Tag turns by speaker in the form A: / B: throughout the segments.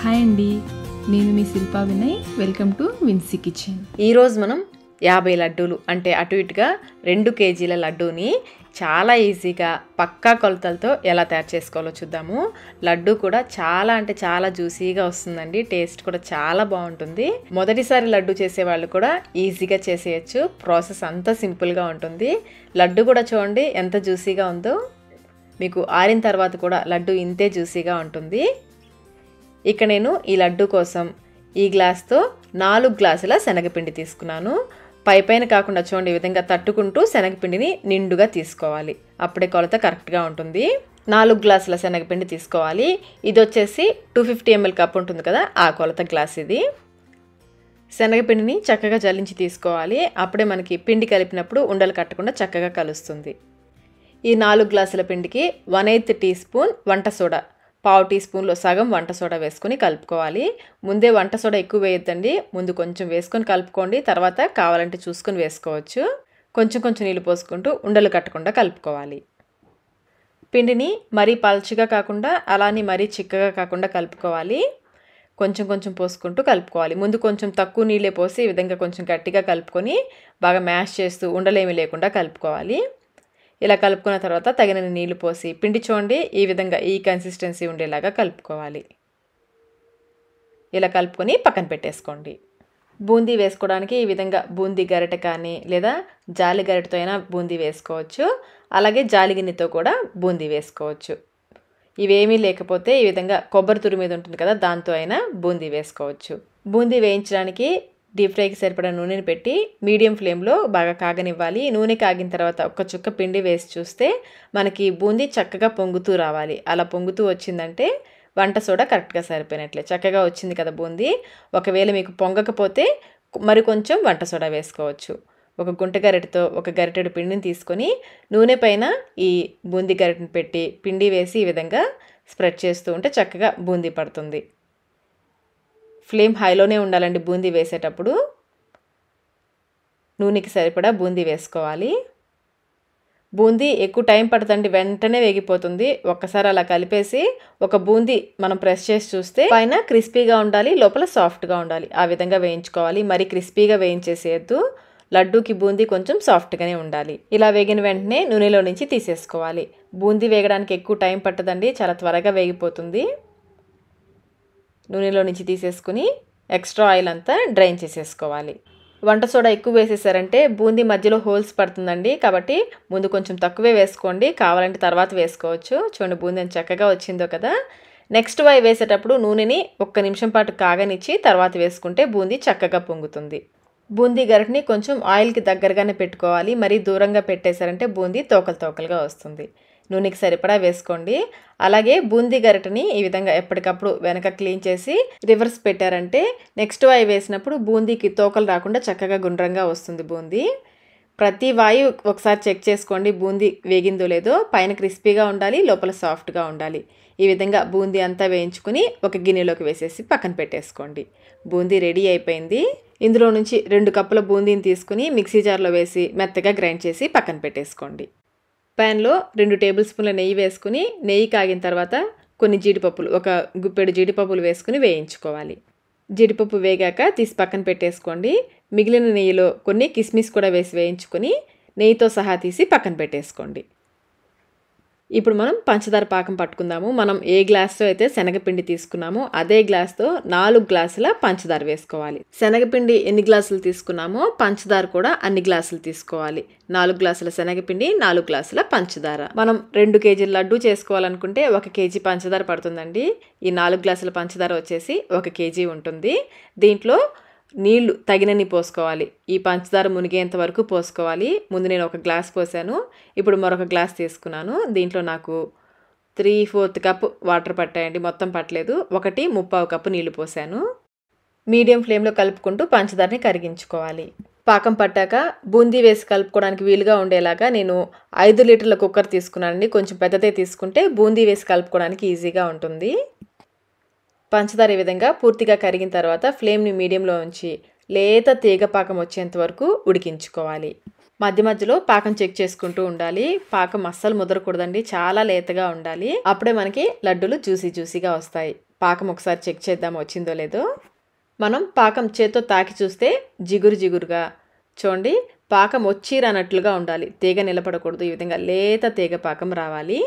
A: hi అండి నేను మీ Shilpa Vinay welcome to Vinci kitchen ఈరోజు మనం యాభై లడ్డూలు అంటే అటు ఇటుగా రెండు కేజీల లడ్డూని చాలా ఈజీగా పక్కా కొలతలతో ఎలా తయారు చేసుకోవాలో చూద్దాము లడ్డు కూడా చాలా అంటే చాలా జ్యూసీగా వస్తుందండి టేస్ట్ కూడా చాలా బాగుంటుంది మొదటిసారి లడ్డు చేసే వాళ్ళు కూడా ఈజీగా చేసేయచ్చు ప్రాసెస్ అంతా సింపుల్గా ఉంటుంది లడ్డు కూడా చూడండి ఎంత జ్యూసీగా ఉందో మీకు ఆరిన తర్వాత కూడా లడ్డు ఇంతే జ్యూసీగా ఉంటుంది ఇక నేను ఈ లడ్డు కోసం ఈ గ్లాస్తో నాలుగు గ్లాసుల శనగపిండి తీసుకున్నాను పైపైన కాకుండా చూడండి ఈ విధంగా తట్టుకుంటూ శనగపిండిని నిండుగా తీసుకోవాలి అప్పుడే కొలత కరెక్ట్గా ఉంటుంది నాలుగు గ్లాసుల శనగపిండి తీసుకోవాలి ఇది వచ్చేసి టూ ఫిఫ్టీ ఎంఎల్ కప్ ఉంటుంది కదా ఆ కొలత గ్లాస్ ఇది శనగపిండిని చక్కగా జల్లించి తీసుకోవాలి అప్పుడే మనకి పిండి కలిపినప్పుడు ఉండలు కట్టకుండా చక్కగా కలుస్తుంది ఈ నాలుగు గ్లాసుల పిండికి వన్ ఎయిత్ టీ స్పూన్ వంట సోడా పావు టీ స్పూన్లో సగం వంట సోడా వేసుకొని కలుపుకోవాలి ముందే వంట సోడా ఎక్కువ వేయొద్దండి ముందు కొంచెం వేసుకొని కలుపుకోండి తర్వాత కావాలంటే చూసుకొని వేసుకోవచ్చు కొంచెం కొంచెం నీళ్ళు పోసుకుంటూ ఉండలు కట్టకుండా కలుపుకోవాలి పిండిని మరీ పల్చిగా కాకుండా అలానే మరీ చిక్కగా కాకుండా కలుపుకోవాలి కొంచెం కొంచెం పోసుకుంటూ కలుపుకోవాలి ముందు కొంచెం తక్కువ నీళ్ళే పోసి ఈ విధంగా కొంచెం గట్టిగా కలుపుకొని బాగా మ్యాష్ చేస్తూ ఉండలేమి లేకుండా కలుపుకోవాలి ఇలా కలుపుకున్న తర్వాత తగినన్ని నీళ్లు పోసి పిండి చూడండి ఈ విధంగా ఈ కన్సిస్టెన్సీ ఉండేలాగా కలుపుకోవాలి ఇలా కలుపుకొని పక్కన పెట్టేసుకోండి బూందీ వేసుకోవడానికి ఈ విధంగా బూందీ గరిట కానీ లేదా జాలి గరిటతో అయినా బూందీ వేసుకోవచ్చు అలాగే జాలి గిన్నెతో కూడా బూందీ వేసుకోవచ్చు ఇవేమీ లేకపోతే ఈ విధంగా కొబ్బరి తురి మీద ఉంటుంది కదా దాంతో అయినా బూందీ వేసుకోవచ్చు బూందీ వేయించడానికి డీప్ ఫ్రైకి సరిపడా నూనెని పెట్టి మీడియం ఫ్లేమ్లో బాగా కాగనివ్వాలి నూనె కాగిన తర్వాత ఒక చుక్క పిండి వేసి చూస్తే మనకి బూందీ చక్కగా పొంగుతూ రావాలి అలా పొంగుతూ వచ్చిందంటే వంట సోడా కరెక్ట్గా సరిపోయినట్లే చక్కగా వచ్చింది కదా బూందీ ఒకవేళ మీకు పొంగకపోతే మరి కొంచెం వంట సోడా వేసుకోవచ్చు ఒక గుంట గరిటతో ఒక గరిటెడు పిండిని తీసుకొని నూనె పైన ఈ బూందీ గరిటను పెట్టి పిండి వేసి ఈ విధంగా స్ప్రెడ్ చేస్తూ ఉంటే చక్కగా బూందీ పడుతుంది ఫ్లేమ్ హైలోనే ఉండాలండి బూందీ వేసేటప్పుడు నూనెకి సరిపడా బూందీ వేసుకోవాలి బూందీ ఎక్కువ టైం పడుతుంది వెంటనే వేగిపోతుంది ఒక్కసారి అలా కలిపేసి ఒక బూందీ మనం ప్రెస్ చేసి చూస్తే పైన క్రిస్పీగా ఉండాలి లోపల సాఫ్ట్గా ఉండాలి ఆ విధంగా వేయించుకోవాలి మరి క్రిస్పీగా వేయించేసేద్దు లడ్డూకి బూందీ కొంచెం సాఫ్ట్గానే ఉండాలి ఇలా వేగిన వెంటనే నూనెలో నుంచి తీసేసుకోవాలి బూందీ వేగడానికి ఎక్కువ టైం పట్టదండి చాలా త్వరగా వేగిపోతుంది నూనెలో నుంచి తీసేసుకుని ఎక్స్ట్రా ఆయిల్ అంతా డ్రైన్ చేసేసుకోవాలి వంట సోడా ఎక్కువ వేసేసారంటే బూందీ మధ్యలో హోల్స్ పడుతుందండి కాబట్టి ముందు కొంచెం తక్కువే వేసుకోండి కావాలంటే తర్వాత వేసుకోవచ్చు చూడండి బూందీ చక్కగా వచ్చిందో కదా నెక్స్ట్ వై వేసేటప్పుడు నూనెని ఒక్క నిమిషం పాటు కాగనిచ్చి తర్వాత వేసుకుంటే బూందీ చక్కగా పొంగుతుంది బూందీ గరిటని కొంచెం ఆయిల్కి దగ్గరగానే పెట్టుకోవాలి మరీ దూరంగా పెట్టేశారంటే బూందీ తోకలు తోకలుగా వస్తుంది నూనెకి సరిపడా వేసుకోండి అలాగే బూందీ గరిటని ఈ విధంగా ఎప్పటికప్పుడు వెనక క్లీన్ చేసి రివర్స్ పెట్టారంటే నెక్స్ట్ వాయి వేసినప్పుడు బూందీకి తోకలు రాకుండా చక్కగా గుండ్రంగా వస్తుంది బూందీ ప్రతి వాయు ఒకసారి చెక్ చేసుకోండి బూందీ వేగిందో లేదో పైన క్రిస్పీగా ఉండాలి లోపల సాఫ్ట్గా ఉండాలి ఈ విధంగా బూందీ అంతా వేయించుకుని ఒక గిన్నెలోకి వేసేసి పక్కన పెట్టేసుకోండి బూందీ రెడీ అయిపోయింది ఇందులో నుంచి రెండు కప్పుల బూందీని తీసుకుని మిక్సీ జార్లో వేసి మెత్తగా గ్రైండ్ చేసి పక్కన పెట్టేసుకోండి ప్యాన్లో రెండు టేబుల్ స్పూన్ల నెయ్యి వేసుకుని నెయ్యి కాగిన తర్వాత కొన్ని జీడిపప్పులు ఒక గుప్పెడు జీడిపప్పులు వేసుకుని వేయించుకోవాలి జీడిపప్పు వేగాక తీసి పక్కన పెట్టేసుకోండి మిగిలిన నెయ్యిలో కొన్ని కిస్మిస్ కూడా వేసి వేయించుకొని నెయ్యితో సహా తీసి పక్కన పెట్టేసుకోండి ఇప్పుడు మనం పంచదార పాకం పట్టుకుందాము మనం ఏ గ్లాస్తో అయితే శనగపిండి తీసుకున్నామో అదే గ్లాస్తో నాలుగు గ్లాసుల పంచదార వేసుకోవాలి శనగపిండి ఎన్ని గ్లాసులు తీసుకున్నామో పంచదార కూడా అన్ని గ్లాసులు తీసుకోవాలి నాలుగు గ్లాసుల శనగపిండి నాలుగు గ్లాసుల పంచదార మనం రెండు కేజీల లడ్డు చేసుకోవాలనుకుంటే ఒక కేజీ పంచదార పడుతుందండి ఈ నాలుగు గ్లాసుల పంచదార వచ్చేసి ఒక కేజీ ఉంటుంది దీంట్లో నీళ్లు తగినన్ని పోసుకోవాలి ఈ పంచదార మునిగేంత వరకు పోసుకోవాలి ముందు నేను ఒక గ్లాస్ పోసాను ఇప్పుడు మరొక గ్లాస్ తీసుకున్నాను దీంట్లో నాకు త్రీ ఫోర్త్ కప్ వాటర్ పట్టాయండి మొత్తం పట్టలేదు ఒకటి ముప్పావు కప్పు నీళ్లు పోసాను మీడియం ఫ్లేమ్లో కలుపుకుంటూ పంచదారని కరిగించుకోవాలి పాకం పట్టాక బూందీ వేసి కలుపుకోవడానికి వీలుగా ఉండేలాగా నేను ఐదు లీటర్ల కుక్కర్ తీసుకున్నానండి కొంచెం పెద్దదే తీసుకుంటే బూందీ వేసి కలుపుకోవడానికి ఈజీగా ఉంటుంది పంచదార ఈ విధంగా పూర్తిగా కరిగిన తర్వాత ఫ్లేమ్ని మీడియంలో ఉంచి లేత తీగ పాకం వచ్చేంత వరకు ఉడికించుకోవాలి మధ్య మధ్యలో పాకం చెక్ చేసుకుంటూ ఉండాలి పాకం అస్సలు ముదరకూడదండి చాలా లేతగా ఉండాలి అప్పుడే మనకి లడ్డూలు జ్యూసీ జ్యూసీగా వస్తాయి పాకం ఒకసారి చెక్ చేద్దాం వచ్చిందో లేదో మనం పాకం చేత్తో తాకి చూస్తే జిగురు జిగురుగా చూడండి పాకం వచ్చిరన్నట్లుగా ఉండాలి తీగ నిలబడకూడదు ఈ విధంగా లేత తీగ పాకం రావాలి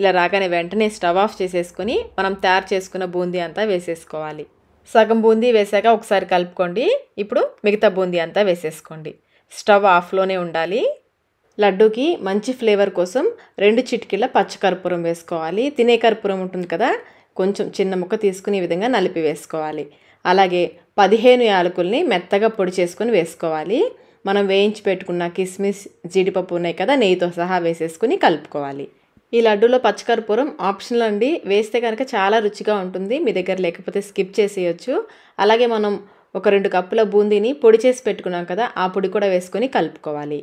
A: ఇలా రాగానే వెంటనే స్టవ్ ఆఫ్ చేసేసుకొని మనం తయారు చేసుకున్న బూందీ అంతా వేసేసుకోవాలి సగం బూందీ వేసాక ఒకసారి కలుపుకోండి ఇప్పుడు మిగతా బూందీ అంతా వేసేసుకోండి స్టవ్ ఆఫ్లోనే ఉండాలి లడ్డూకి మంచి ఫ్లేవర్ కోసం రెండు చిటికీల పచ్చకర్పూరం వేసుకోవాలి తినే కర్పూరం ఉంటుంది కదా కొంచెం చిన్న ముక్క తీసుకుని ఈ విధంగా నలిపి వేసుకోవాలి అలాగే పదిహేను యాలకుల్ని మెత్తగా పొడి చేసుకొని వేసుకోవాలి మనం వేయించి పెట్టుకున్న కిస్మిస్ జీడిపప్పు ఉన్నాయి కదా నెయ్యితో సహా వేసేసుకుని కలుపుకోవాలి ఈ లడ్డూలో పచ్చకర్పూరం ఆప్షనల్ అండి వేస్తే కనుక చాలా రుచిగా ఉంటుంది మీ దగ్గర లేకపోతే స్కిప్ చేసేయచ్చు అలాగే మనం ఒక రెండు కప్పుల బూందీని పొడి చేసి పెట్టుకున్నాం కదా ఆ పొడి కూడా వేసుకొని కలుపుకోవాలి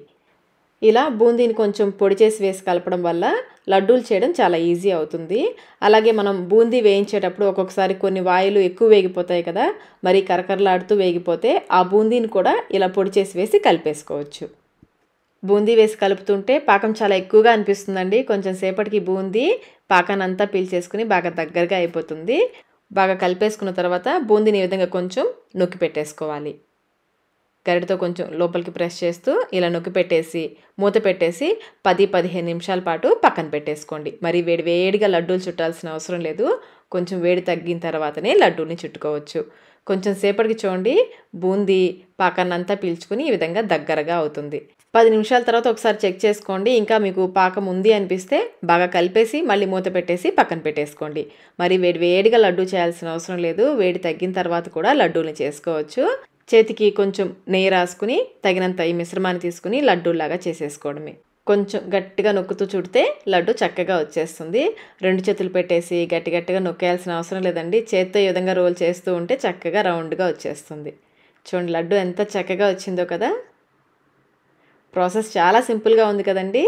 A: ఇలా బూందీని కొంచెం పొడి చేసి వేసి కలపడం వల్ల లడ్డూలు చేయడం చాలా ఈజీ అవుతుంది అలాగే మనం బూందీ వేయించేటప్పుడు ఒక్కొక్కసారి కొన్ని వాయులు ఎక్కువ వేగిపోతాయి కదా మరి కరకరలాడుతూ వేగిపోతే ఆ బూందీని కూడా ఇలా పొడి చేసి వేసి కలిపేసుకోవచ్చు బూందీ వేసి కలుపుతుంటే పాకం చాలా ఎక్కువగా అనిపిస్తుందండి కొంచెం సేపటికి బూందీ పాకాన్ని అంతా పీల్చేసుకుని బాగా దగ్గరగా అయిపోతుంది బాగా కలిపేసుకున్న తర్వాత బూందీని ఈ విధంగా కొంచెం నొక్కి పెట్టేసుకోవాలి గరిటతో కొంచెం లోపలికి ప్రెస్ చేస్తూ ఇలా నొక్కి పెట్టేసి మూత పెట్టేసి పది పదిహేను నిమిషాల పాటు పక్కన పెట్టేసుకోండి మరి వేడి వేడిగా లడ్డూలు చుట్టాల్సిన అవసరం లేదు కొంచెం వేడి తగ్గిన తర్వాతనే లడ్డూని చుట్టుకోవచ్చు కొంచెం సేపటికి చూడండి బూందీ పాకాన్నంతా పీల్చుకుని ఈ విధంగా దగ్గరగా అవుతుంది పది నిమిషాల తర్వాత ఒకసారి చెక్ చేసుకోండి ఇంకా మీకు పాకం ఉంది అనిపిస్తే బాగా కలిపేసి మళ్ళీ మూత పెట్టేసి పక్కన పెట్టేసుకోండి మరి వేడి వేడిగా లడ్డు చేయాల్సిన అవసరం లేదు వేడి తగ్గిన తర్వాత కూడా లడ్డూలు చేసుకోవచ్చు చేతికి కొంచెం నెయ్యి రాసుకుని తగినంత ఈ మిశ్రమాన్ని తీసుకుని లడ్డూలాగా చేసేసుకోవడమే కొంచెం గట్టిగా నొక్కుతూ చుడితే లడ్డు చక్కగా వచ్చేస్తుంది రెండు చేతులు పెట్టేసి గట్టి గట్టిగా నొక్కేయాల్సిన అవసరం లేదండి చేత్తో ఈ విధంగా రోల్ చేస్తూ ఉంటే చక్కగా రౌండ్గా వచ్చేస్తుంది చూడండి లడ్డు ఎంత చక్కగా వచ్చిందో కదా ప్రాసెస్ చాలా సింపుల్గా ఉంది కదండి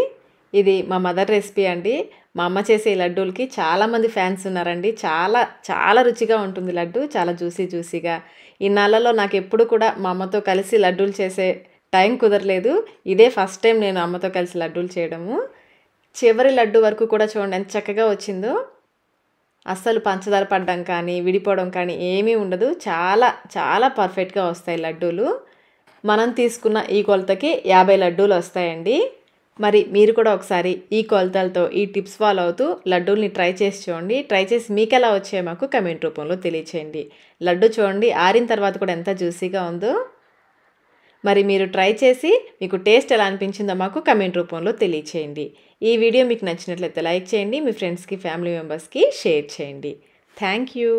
A: ఇది మా మదర్ రెసిపీ అండి మా అమ్మ చేసే లడ్డూలకి చాలామంది ఫ్యాన్స్ ఉన్నారండి చాలా చాలా రుచిగా ఉంటుంది లడ్డు చాలా జ్యూసీ జ్యూసీగా ఇన్నాళ్ళలో నాకు ఎప్పుడు కూడా మా అమ్మతో కలిసి లడ్డూలు చేసే టైం కుదరలేదు ఇదే ఫస్ట్ టైం నేను అమ్మతో కలిసి లడ్డూలు చేయడము చివరి లడ్డు వరకు కూడా చూడండి ఎంత చక్కగా వచ్చిందో అస్సలు పంచదార పడడం కానీ విడిపోవడం కానీ ఏమీ ఉండదు చాలా చాలా పర్ఫెక్ట్గా వస్తాయి లడ్డూలు మనం తీసుకున్న ఈ కొలతకి యాభై లడ్డూలు వస్తాయండి మరి మీరు కూడా ఒకసారి ఈ కొలతలతో ఈ టిప్స్ ఫాలో అవుతూ లడ్డూల్ని ట్రై చేసి చూడండి ట్రై చేసి మీకు ఎలా వచ్చాయో మాకు కమెంట్ రూపంలో తెలియచేయండి లడ్డు చూడండి ఆరిన తర్వాత కూడా ఎంత జ్యూసీగా ఉందో మరి మీరు ట్రై చేసి మీకు టేస్ట్ ఎలా అనిపించిందో మాకు కమెంట్ రూపంలో తెలియచేయండి ఈ వీడియో మీకు నచ్చినట్లయితే లైక్ చేయండి మీ ఫ్రెండ్స్కి ఫ్యామిలీ మెంబర్స్కి షేర్ చేయండి థ్యాంక్ యూ